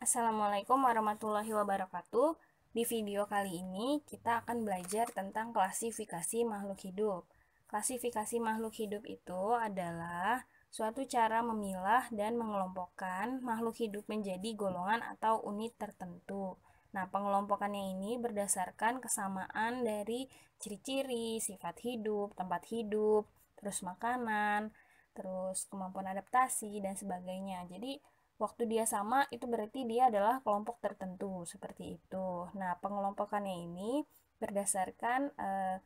Assalamualaikum warahmatullahi wabarakatuh. Di video kali ini kita akan belajar tentang klasifikasi makhluk hidup. Klasifikasi makhluk hidup itu adalah suatu cara memilah dan mengelompokkan makhluk hidup menjadi golongan atau unit tertentu. Nah, pengelompokannya ini berdasarkan kesamaan dari ciri-ciri, sifat hidup, tempat hidup, terus makanan, terus kemampuan adaptasi dan sebagainya. Jadi, waktu dia sama itu berarti dia adalah kelompok tertentu seperti itu. Nah, pengelompokannya ini berdasarkan eh,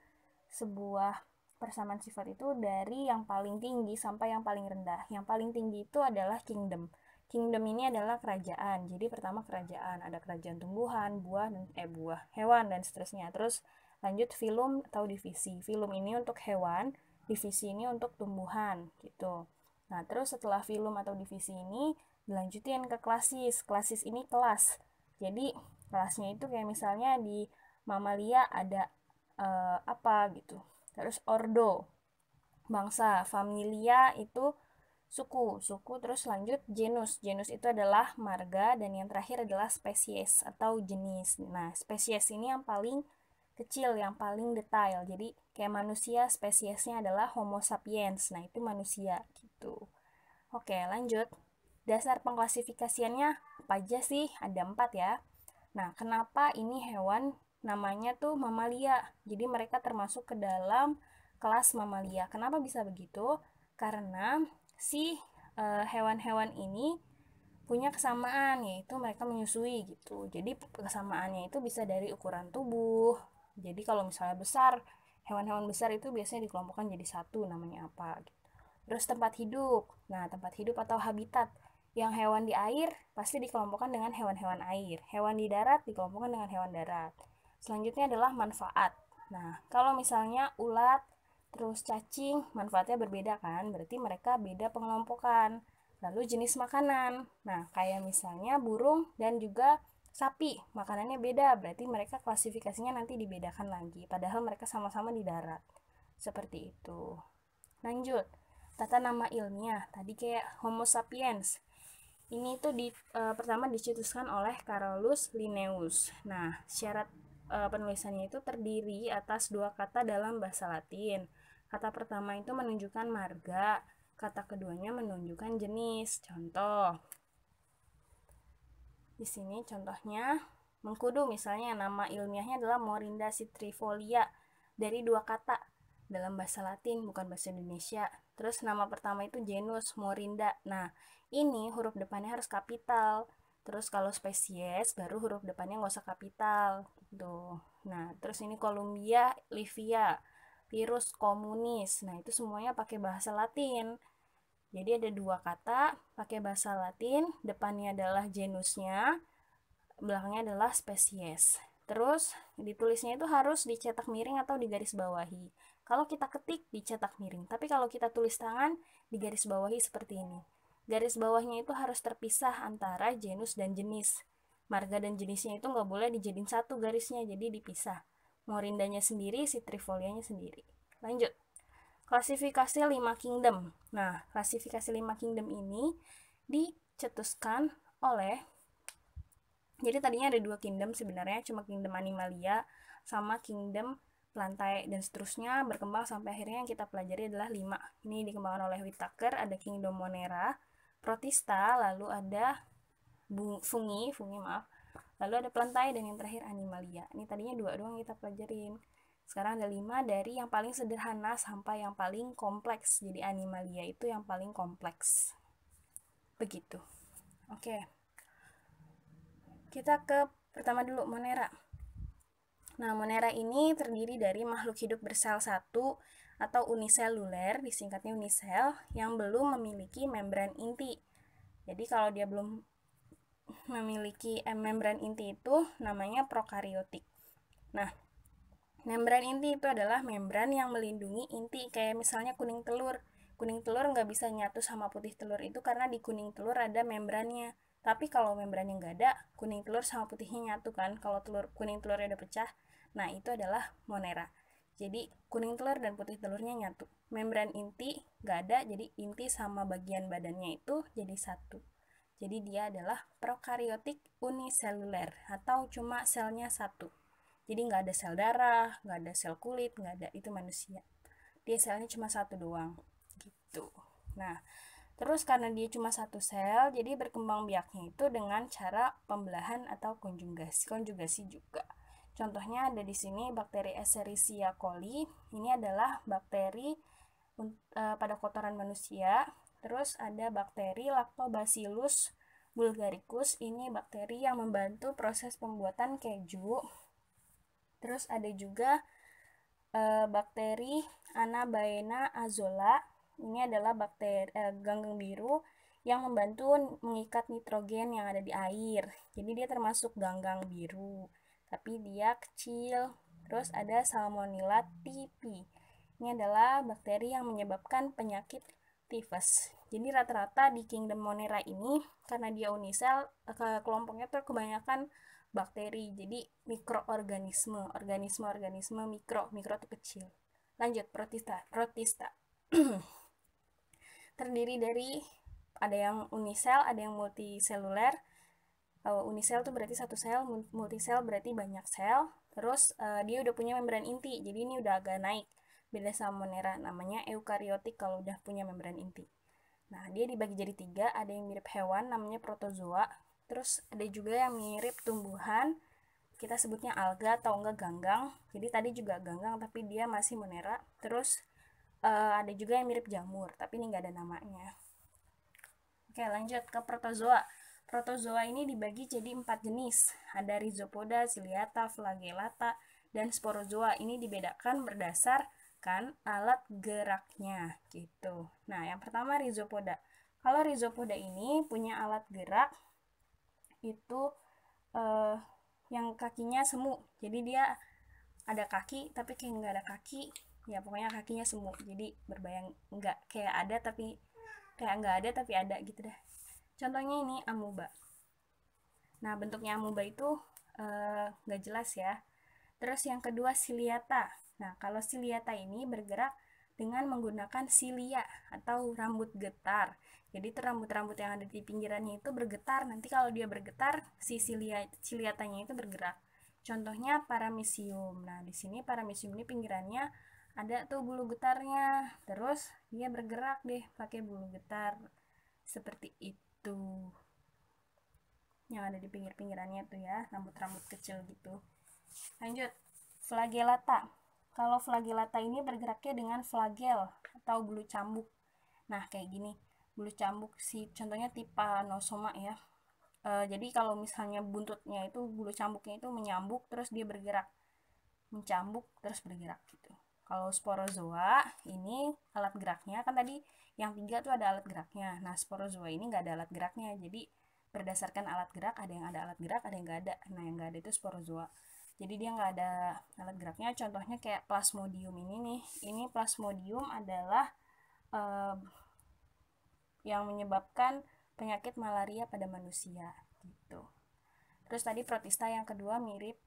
sebuah persamaan sifat itu dari yang paling tinggi sampai yang paling rendah. Yang paling tinggi itu adalah kingdom. Kingdom ini adalah kerajaan. Jadi pertama kerajaan, ada kerajaan tumbuhan, buah dan eh buah, hewan dan seterusnya. Terus lanjut film atau divisi. Film ini untuk hewan, divisi ini untuk tumbuhan gitu. Nah, terus setelah film atau divisi ini dilanjutin ke klasis klasis ini kelas jadi kelasnya itu kayak misalnya di mamalia ada uh, apa gitu terus ordo bangsa familia itu suku suku terus lanjut genus genus itu adalah marga dan yang terakhir adalah spesies atau jenis nah spesies ini yang paling kecil yang paling detail jadi kayak manusia spesiesnya adalah homo sapiens nah itu manusia gitu oke lanjut Dasar pengklasifikasiannya apa aja sih? Ada empat ya. Nah, kenapa ini hewan namanya tuh mamalia? Jadi mereka termasuk ke dalam kelas mamalia. Kenapa bisa begitu? Karena si eh, hewan-hewan uh, ini punya kesamaan yaitu mereka menyusui gitu. Jadi kesamaannya itu bisa dari ukuran tubuh. Jadi kalau misalnya besar, hewan-hewan besar itu biasanya dikelompokkan jadi satu namanya apa gitu. Terus tempat hidup. Nah, tempat hidup atau habitat. Yang hewan di air pasti dikelompokkan dengan hewan-hewan air. Hewan di darat dikelompokkan dengan hewan darat. Selanjutnya adalah manfaat. Nah, kalau misalnya ulat terus cacing, manfaatnya berbeda kan? Berarti mereka beda pengelompokan. Lalu jenis makanan. Nah, kayak misalnya burung dan juga sapi, makanannya beda. Berarti mereka klasifikasinya nanti dibedakan lagi. Padahal mereka sama-sama di darat. Seperti itu. Lanjut. Tata nama ilmiah. Tadi kayak Homo sapiens. Ini itu di, e, pertama dicetuskan oleh Carolus Linnaeus. Nah, syarat e, penulisannya itu terdiri atas dua kata dalam bahasa Latin. Kata pertama itu menunjukkan marga, kata keduanya menunjukkan jenis. Contoh. Di sini contohnya mengkudu misalnya nama ilmiahnya adalah Morinda citrifolia dari dua kata dalam bahasa Latin bukan bahasa Indonesia Terus nama pertama itu genus Morinda. Nah, ini huruf depannya harus kapital. Terus kalau spesies baru huruf depannya nggak usah kapital gitu. Nah, terus ini Columbia livia, virus komunis. Nah, itu semuanya pakai bahasa Latin. Jadi ada dua kata pakai bahasa Latin, depannya adalah genusnya, belakangnya adalah spesies. Terus ditulisnya itu harus dicetak miring atau digaris bawahi kalau kita ketik dicetak miring. Tapi kalau kita tulis tangan digaris bawahi seperti ini. Garis bawahnya itu harus terpisah antara genus dan jenis. Marga dan jenisnya itu nggak boleh dijadiin satu garisnya, jadi dipisah. Morindanya sendiri, si trifolianya sendiri. Lanjut. Klasifikasi lima kingdom. Nah, klasifikasi lima kingdom ini dicetuskan oleh jadi tadinya ada dua kingdom sebenarnya cuma kingdom animalia sama kingdom lantai dan seterusnya berkembang sampai akhirnya yang kita pelajari adalah lima. Ini dikembangkan oleh Whittaker, ada Kingdom Monera, Protista, lalu ada fungi, fungi maaf. Lalu ada plantae dan yang terakhir animalia. Ini tadinya dua doang kita pelajarin. Sekarang ada lima dari yang paling sederhana sampai yang paling kompleks. Jadi animalia itu yang paling kompleks. Begitu. Oke. Kita ke pertama dulu Monera. Nah, monera ini terdiri dari makhluk hidup bersel satu atau uniseluler, disingkatnya unisel, yang belum memiliki membran inti. Jadi kalau dia belum memiliki eh, membran inti itu namanya prokariotik. Nah, membran inti itu adalah membran yang melindungi inti, kayak misalnya kuning telur. Kuning telur nggak bisa nyatu sama putih telur itu karena di kuning telur ada membrannya. Tapi kalau membrannya nggak ada, kuning telur sama putihnya nyatu kan. Kalau telur kuning telurnya udah pecah, Nah, itu adalah monera. Jadi kuning telur dan putih telurnya nyatu. Membran inti nggak ada, jadi inti sama bagian badannya itu jadi satu. Jadi dia adalah prokariotik uniseluler atau cuma selnya satu. Jadi nggak ada sel darah, nggak ada sel kulit, nggak ada itu manusia. Dia selnya cuma satu doang, gitu. Nah, terus karena dia cuma satu sel, jadi berkembang biaknya itu dengan cara pembelahan atau konjugasi, konjugasi juga. Contohnya ada di sini bakteri Escherichia coli. Ini adalah bakteri uh, pada kotoran manusia. Terus ada bakteri Lactobacillus bulgaricus. Ini bakteri yang membantu proses pembuatan keju. Terus ada juga uh, bakteri Anabaena azola. Ini adalah bakteri uh, ganggang biru yang membantu mengikat nitrogen yang ada di air. Jadi dia termasuk ganggang biru tapi dia kecil. Terus ada Salmonella typhi. Ini adalah bakteri yang menyebabkan penyakit tifus. Jadi rata-rata di Kingdom Monera ini karena dia unisel, eh, kelompoknya tuh kebanyakan bakteri. Jadi mikroorganisme, organisme-organisme mikro, mikro itu kecil. Lanjut protista, protista. Terdiri dari ada yang unisel, ada yang multiseluler, uh, unisel tuh berarti satu sel, multisel berarti banyak sel. Terus uh, dia udah punya membran inti, jadi ini udah agak naik. Beda sama monera, namanya eukariotik kalau udah punya membran inti. Nah, dia dibagi jadi tiga, ada yang mirip hewan namanya protozoa, terus ada juga yang mirip tumbuhan, kita sebutnya alga atau enggak ganggang. Jadi tadi juga ganggang tapi dia masih monera. Terus uh, ada juga yang mirip jamur, tapi ini enggak ada namanya. Oke, lanjut ke protozoa. Protozoa ini dibagi jadi empat jenis, ada rizopoda, ciliata, flagellata, dan sporozoa. Ini dibedakan berdasarkan alat geraknya gitu. Nah, yang pertama rizopoda. Kalau rizopoda ini punya alat gerak itu eh, yang kakinya semu. Jadi dia ada kaki tapi kayak nggak ada kaki. Ya pokoknya kakinya semu. Jadi berbayang nggak kayak ada tapi kayak nggak ada tapi ada gitu dah. Contohnya ini amuba. Nah, bentuknya amuba itu eh, nggak uh, jelas ya. Terus yang kedua siliata. Nah, kalau siliata ini bergerak dengan menggunakan silia atau rambut getar. Jadi itu rambut-rambut yang ada di pinggirannya itu bergetar. Nanti kalau dia bergetar, si silia, siliatanya itu bergerak. Contohnya paramecium. Nah, di sini paramecium ini pinggirannya ada tuh bulu getarnya. Terus dia bergerak deh pakai bulu getar seperti itu tuh gitu. yang ada di pinggir-pinggirannya tuh ya rambut-rambut kecil gitu lanjut flagelata kalau flagelata ini bergeraknya dengan flagel atau bulu cambuk nah kayak gini bulu cambuk si contohnya tipe nosoma ya e, jadi kalau misalnya buntutnya itu bulu cambuknya itu menyambuk terus dia bergerak mencambuk terus bergerak gitu kalau sporozoa ini alat geraknya kan tadi yang tiga tuh ada alat geraknya. Nah sporozoa ini nggak ada alat geraknya. Jadi berdasarkan alat gerak ada yang ada alat gerak ada yang nggak ada. Nah yang nggak ada itu sporozoa. Jadi dia nggak ada alat geraknya. Contohnya kayak plasmodium ini nih. Ini plasmodium adalah yang menyebabkan penyakit malaria pada manusia gitu. Terus tadi protista yang kedua mirip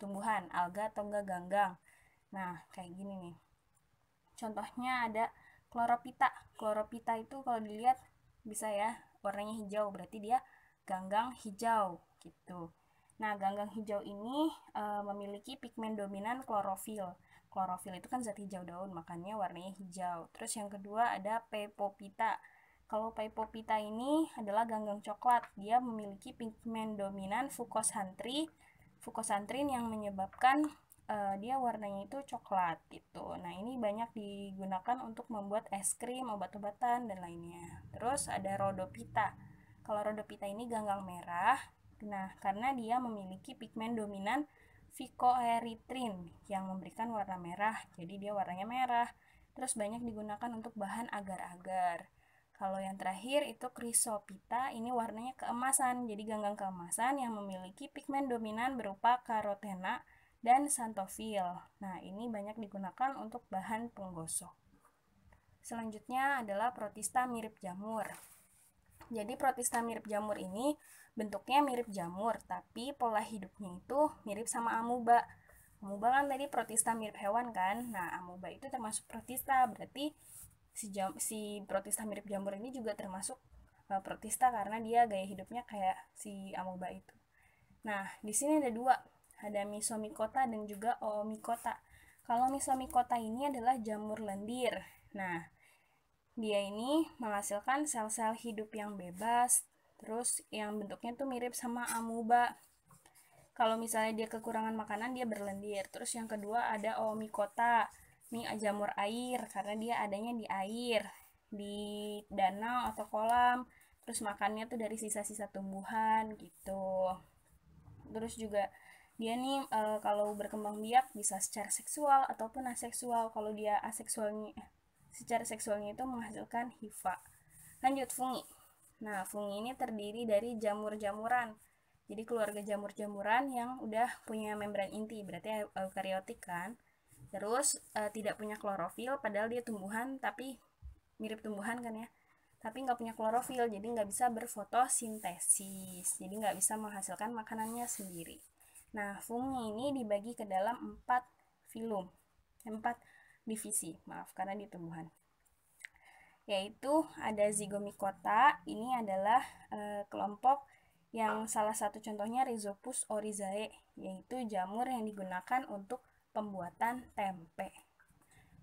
tumbuhan, alga atau enggak ganggang. Nah, kayak gini nih. Contohnya ada kloropita. Kloropita itu kalau dilihat bisa ya, warnanya hijau, berarti dia ganggang hijau gitu. Nah, ganggang hijau ini e, memiliki pigmen dominan klorofil. Klorofil itu kan zat hijau daun, makanya warnanya hijau. Terus yang kedua ada pepopita. Kalau pepopita ini adalah ganggang coklat, dia memiliki pigmen dominan fukosantri fukosantrin yang menyebabkan uh, dia warnanya itu coklat gitu. Nah, ini banyak digunakan untuk membuat es krim, obat-obatan, dan lainnya. Terus ada rhodopita. Kalau rhodopita ini ganggang merah, nah karena dia memiliki pigmen dominan vicoeritrin yang memberikan warna merah, jadi dia warnanya merah. Terus banyak digunakan untuk bahan agar-agar. Kalau yang terakhir itu krisopita, ini warnanya keemasan, jadi ganggang keemasan yang memiliki pigmen dominan berupa karotena, dan santofil. Nah, ini banyak digunakan untuk bahan penggosok. Selanjutnya adalah protista mirip jamur. Jadi protista mirip jamur ini bentuknya mirip jamur, tapi pola hidupnya itu mirip sama amuba. Amuba kan tadi protista mirip hewan kan? Nah, amuba itu termasuk protista, berarti si, jam, si protista mirip jamur ini juga termasuk e, protista karena dia gaya hidupnya kayak si amuba itu. Nah, di sini ada dua ada miso mikota dan juga oomikota. Kalau miso mikota ini adalah jamur lendir. Nah, dia ini menghasilkan sel-sel hidup yang bebas, terus yang bentuknya tuh mirip sama amuba. Kalau misalnya dia kekurangan makanan, dia berlendir. Terus yang kedua ada oomikota, ini jamur air, karena dia adanya di air, di danau atau kolam. Terus makannya tuh dari sisa-sisa tumbuhan gitu. Terus juga dia nih uh, kalau berkembang biak bisa secara seksual ataupun aseksual kalau dia aseksualnya eh, secara seksualnya itu menghasilkan hifa lanjut fungi nah fungi ini terdiri dari jamur-jamuran jadi keluarga jamur-jamuran yang udah punya membran inti berarti eukariotik kan terus uh, tidak punya klorofil padahal dia tumbuhan tapi mirip tumbuhan kan ya tapi nggak punya klorofil jadi nggak bisa berfotosintesis jadi nggak bisa menghasilkan makanannya sendiri Nah, fungi ini dibagi ke dalam empat filum, empat divisi, maaf karena di tumbuhan. Yaitu ada zygomicota, ini adalah e, kelompok yang salah satu contohnya Rhizopus oryzae, yaitu jamur yang digunakan untuk pembuatan tempe.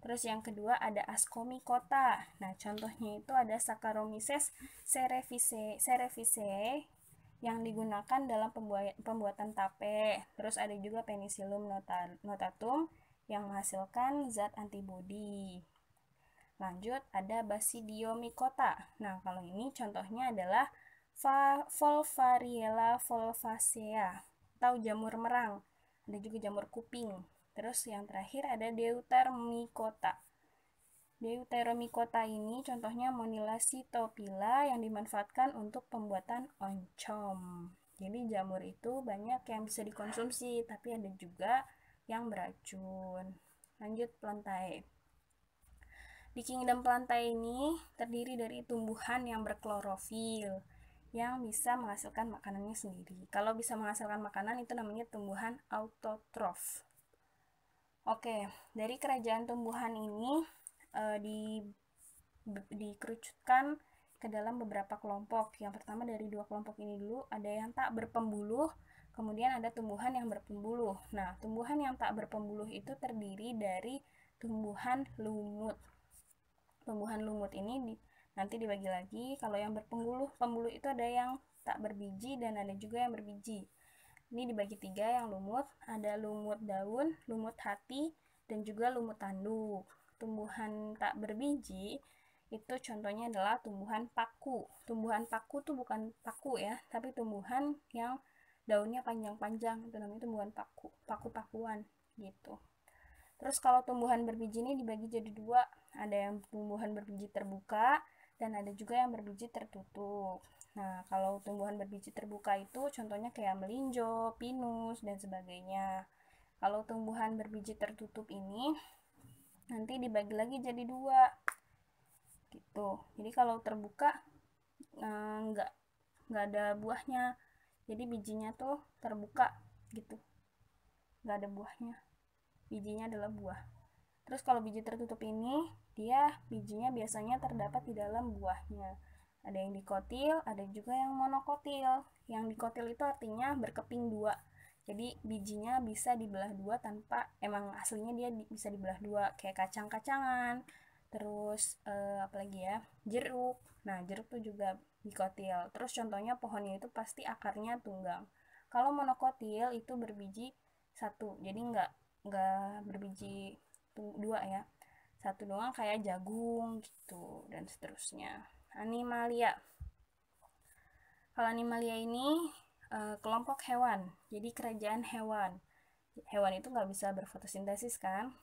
Terus yang kedua ada ascomycota Nah, contohnya itu ada Saccharomyces cerevisiae yang digunakan dalam pembuatan tape. Terus ada juga penicillium notatum yang menghasilkan zat antibodi. Lanjut ada basidiomycota. Nah, kalau ini contohnya adalah Volvariella volvacea atau jamur merang. Ada juga jamur kuping. Terus yang terakhir ada deutermycota. Deuteromycota ini contohnya Monilla yang dimanfaatkan untuk pembuatan oncom. Jadi jamur itu banyak yang bisa dikonsumsi, tapi ada juga yang beracun. Lanjut plantae. Di kingdom plantae ini terdiri dari tumbuhan yang berklorofil yang bisa menghasilkan makanannya sendiri. Kalau bisa menghasilkan makanan itu namanya tumbuhan autotrof. Oke, dari kerajaan tumbuhan ini uh, di dikerucutkan ke dalam beberapa kelompok. Yang pertama dari dua kelompok ini dulu, ada yang tak berpembuluh, kemudian ada tumbuhan yang berpembuluh. Nah, tumbuhan yang tak berpembuluh itu terdiri dari tumbuhan lumut. Tumbuhan lumut ini di, nanti dibagi lagi, kalau yang berpembuluh, pembuluh itu ada yang tak berbiji dan ada juga yang berbiji. Ini dibagi tiga yang lumut, ada lumut daun, lumut hati, dan juga lumut tanduk tumbuhan tak berbiji itu contohnya adalah tumbuhan paku. Tumbuhan paku tuh bukan paku ya, tapi tumbuhan yang daunnya panjang-panjang itu namanya tumbuhan paku, paku-pakuan gitu. Terus kalau tumbuhan berbiji ini dibagi jadi dua, ada yang tumbuhan berbiji terbuka dan ada juga yang berbiji tertutup. Nah, kalau tumbuhan berbiji terbuka itu contohnya kayak melinjo, pinus, dan sebagainya. Kalau tumbuhan berbiji tertutup ini nanti dibagi lagi jadi dua gitu jadi kalau terbuka eh, nggak nggak ada buahnya jadi bijinya tuh terbuka gitu nggak ada buahnya bijinya adalah buah terus kalau biji tertutup ini dia bijinya biasanya terdapat di dalam buahnya ada yang dikotil ada juga yang monokotil yang dikotil itu artinya berkeping dua jadi bijinya bisa dibelah dua tanpa emang aslinya dia bisa dibelah dua kayak kacang-kacangan terus eh, apalagi ya jeruk nah jeruk tuh juga dikotil terus contohnya pohonnya itu pasti akarnya tunggang kalau monokotil itu berbiji satu jadi nggak nggak berbiji dua ya satu doang kayak jagung gitu dan seterusnya animalia kalau animalia ini uh, kelompok hewan. Jadi kerajaan hewan. Hewan itu nggak bisa berfotosintesis kan?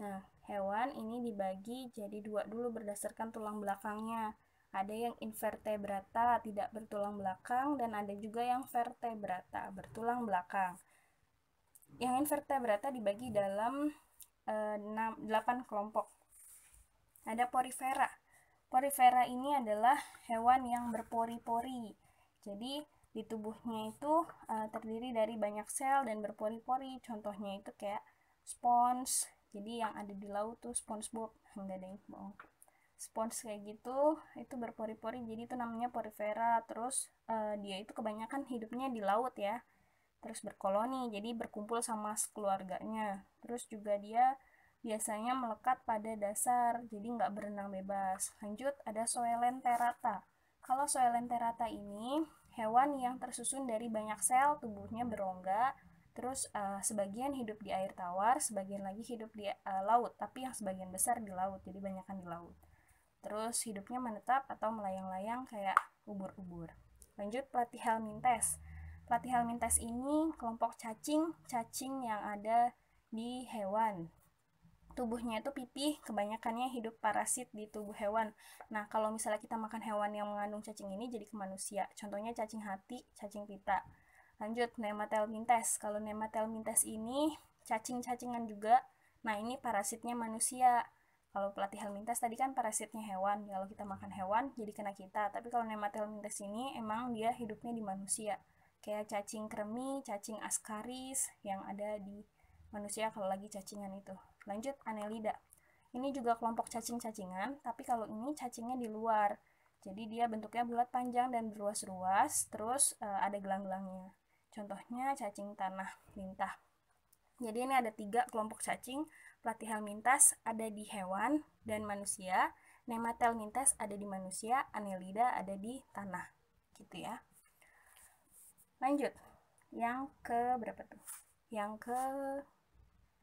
Nah, hewan ini dibagi jadi dua dulu berdasarkan tulang belakangnya. Ada yang invertebrata tidak bertulang belakang dan ada juga yang vertebrata bertulang belakang. Yang invertebrata dibagi dalam eh, 6, 8 kelompok. Ada porifera. Porifera ini adalah hewan yang berpori-pori. Jadi di tubuhnya itu uh, terdiri dari banyak sel dan berpori-pori. Contohnya itu kayak spons. Jadi yang ada di laut tuh spons SpongeBob, enggak deh, bohong. Spons kayak gitu, itu berpori-pori. Jadi itu namanya porifera. Terus uh, dia itu kebanyakan hidupnya di laut ya. Terus berkoloni, jadi berkumpul sama keluarganya. Terus juga dia biasanya melekat pada dasar, jadi nggak berenang bebas. Lanjut, ada Soelenterata kalau Soelenterata ini hewan yang tersusun dari banyak sel tubuhnya berongga, terus uh, sebagian hidup di air tawar, sebagian lagi hidup di uh, laut, tapi yang sebagian besar di laut, jadi banyakkan di laut. Terus hidupnya menetap atau melayang-layang kayak ubur-ubur. Lanjut pelatih helmintes. Pelatih helmintes ini kelompok cacing, cacing yang ada di hewan tubuhnya itu pipih kebanyakannya hidup parasit di tubuh hewan. Nah, kalau misalnya kita makan hewan yang mengandung cacing ini jadi ke manusia. Contohnya cacing hati, cacing pita. Lanjut, nematelmintes. Kalau nematelmintes ini cacing-cacingan juga. Nah, ini parasitnya manusia. Kalau pelatih helmintes tadi kan parasitnya hewan. Ya, kalau kita makan hewan, jadi kena kita. Tapi kalau nematelmintes ini emang dia hidupnya di manusia. Kayak cacing kremi, cacing askaris yang ada di manusia kalau lagi cacingan itu. Lanjut anelida Ini juga kelompok cacing-cacingan, tapi kalau ini cacingnya di luar. Jadi dia bentuknya bulat panjang dan beruas ruas terus e, ada gelang-gelangnya. Contohnya cacing tanah lintah. Jadi ini ada tiga kelompok cacing, platyhelminths mintas ada di hewan dan manusia, nematel mintas ada di manusia, anelida ada di tanah. Gitu ya. Lanjut. Yang ke berapa tuh? Yang ke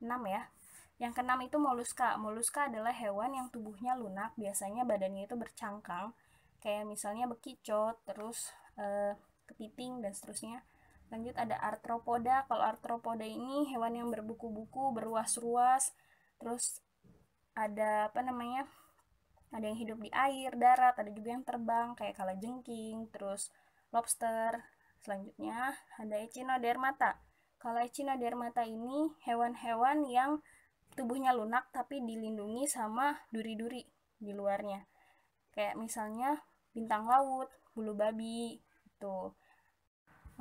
6 ya. Yang keenam itu moluska. Moluska adalah hewan yang tubuhnya lunak, biasanya badannya itu bercangkang, kayak misalnya bekicot, terus eh, kepiting dan seterusnya. Lanjut ada arthropoda. Kalau arthropoda ini hewan yang berbuku-buku, beruas ruas terus ada apa namanya? Ada yang hidup di air, darat, ada juga yang terbang kayak kalajengking, terus lobster. Selanjutnya ada echinodermata. Kalau echinodermata ini hewan-hewan yang tubuhnya lunak tapi dilindungi sama duri-duri di luarnya. Kayak misalnya bintang laut, bulu babi, itu.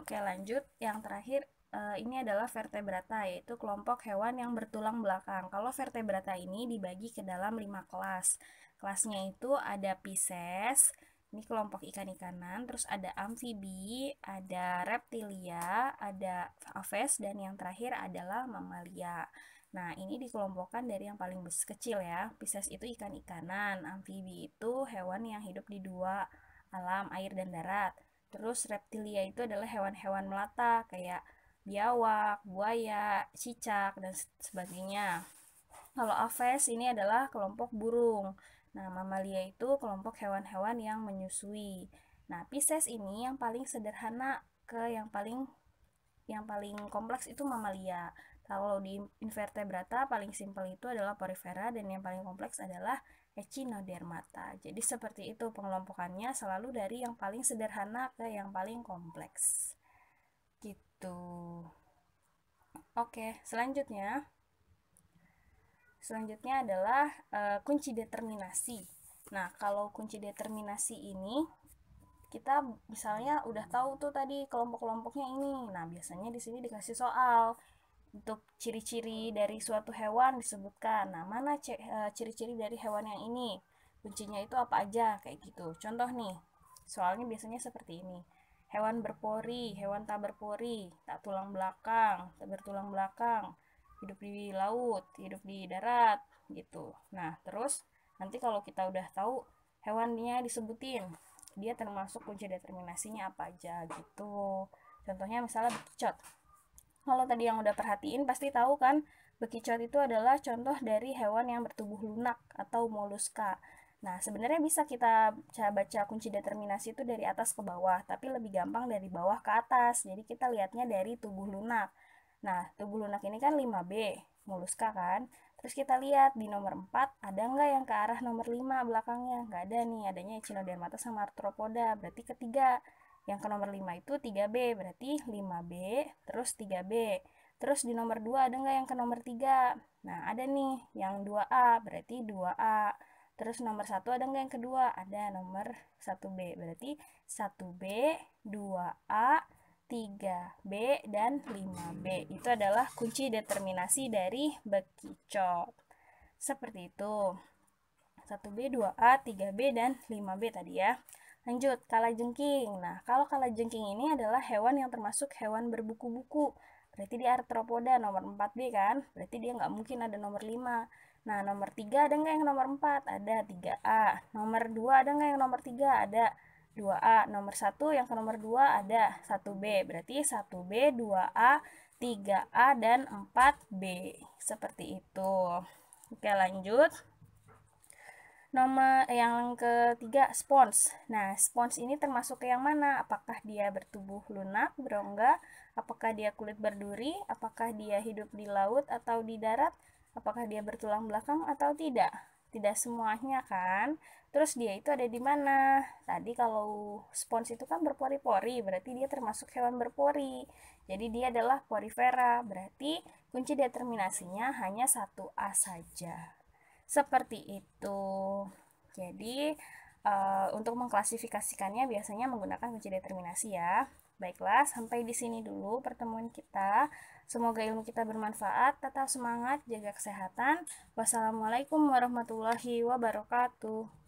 Oke, lanjut. Yang terakhir eh, ini adalah vertebrata, yaitu kelompok hewan yang bertulang belakang. Kalau vertebrata ini dibagi ke dalam lima kelas. Kelasnya itu ada Pisces, ini kelompok ikan-ikanan, terus ada amfibi, ada reptilia, ada aves, dan yang terakhir adalah mamalia. Nah, ini dikelompokkan dari yang paling kecil ya. Pisces itu ikan-ikanan, amfibi itu hewan yang hidup di dua alam, air dan darat. Terus reptilia itu adalah hewan-hewan melata kayak biawak, buaya, cicak dan sebagainya. Kalau Aves ini adalah kelompok burung. Nah, mamalia itu kelompok hewan-hewan yang menyusui. Nah, Pisces ini yang paling sederhana ke yang paling yang paling kompleks itu mamalia. Kalau di invertebrata paling simpel itu adalah porifera dan yang paling kompleks adalah echinodermata. Jadi seperti itu pengelompokannya selalu dari yang paling sederhana ke yang paling kompleks. Gitu. Oke, selanjutnya selanjutnya adalah e, kunci determinasi. Nah, kalau kunci determinasi ini kita misalnya udah tahu tuh tadi kelompok-kelompoknya ini. Nah, biasanya di sini dikasih soal untuk ciri-ciri dari suatu hewan disebutkan. Nah, mana eh, ciri-ciri dari hewan yang ini? Kuncinya itu apa aja kayak gitu. Contoh nih, soalnya biasanya seperti ini. Hewan berpori, hewan tak berpori, tak tulang belakang, tak bertulang belakang, hidup di laut, hidup di darat, gitu. Nah, terus nanti kalau kita udah tahu hewannya disebutin, dia termasuk kunci determinasinya apa aja gitu. Contohnya misalnya bekicot kalau tadi yang udah perhatiin pasti tahu kan bekicot itu adalah contoh dari hewan yang bertubuh lunak atau moluska. Nah, sebenarnya bisa kita baca kunci determinasi itu dari atas ke bawah, tapi lebih gampang dari bawah ke atas. Jadi kita lihatnya dari tubuh lunak. Nah, tubuh lunak ini kan 5B, moluska kan? Terus kita lihat di nomor 4, ada nggak yang ke arah nomor 5 belakangnya? Nggak ada nih, adanya echinodermata sama arthropoda, berarti ketiga. Yang ke nomor 5 itu 3B, berarti 5B terus 3B. Terus di nomor 2 ada nggak yang ke nomor 3? Nah, ada nih yang 2A, berarti 2A. Terus nomor 1 ada nggak yang kedua? Ada nomor 1B, berarti 1B, 2A, 3B, dan 5B. Itu adalah kunci determinasi dari bekicot. Seperti itu. 1B, 2A, 3B, dan 5B tadi ya. Lanjut, kalajengking. Nah, kalau kalajengking ini adalah hewan yang termasuk hewan berbuku-buku. Berarti dia arthropoda nomor 4B kan? Berarti dia nggak mungkin ada nomor 5. Nah, nomor 3 ada nggak yang nomor 4? Ada 3A. Nomor 2 ada nggak yang nomor 3? Ada 2A. Nomor 1 yang ke nomor 2 ada 1B. Berarti 1B, 2A, 3A, dan 4B. Seperti itu. Oke, lanjut. Nomor yang ketiga, spons. Nah, spons ini termasuk yang mana? Apakah dia bertubuh lunak, berongga? Apakah dia kulit berduri? Apakah dia hidup di laut atau di darat? Apakah dia bertulang belakang atau tidak? Tidak semuanya kan? Terus dia itu ada di mana? Tadi kalau spons itu kan berpori-pori, berarti dia termasuk hewan berpori. Jadi dia adalah porifera, berarti kunci determinasinya hanya satu A saja. Seperti itu. Jadi, uh, untuk mengklasifikasikannya biasanya menggunakan kunci determinasi ya. Baiklah, sampai di sini dulu pertemuan kita. Semoga ilmu kita bermanfaat. Tetap semangat, jaga kesehatan. Wassalamualaikum warahmatullahi wabarakatuh.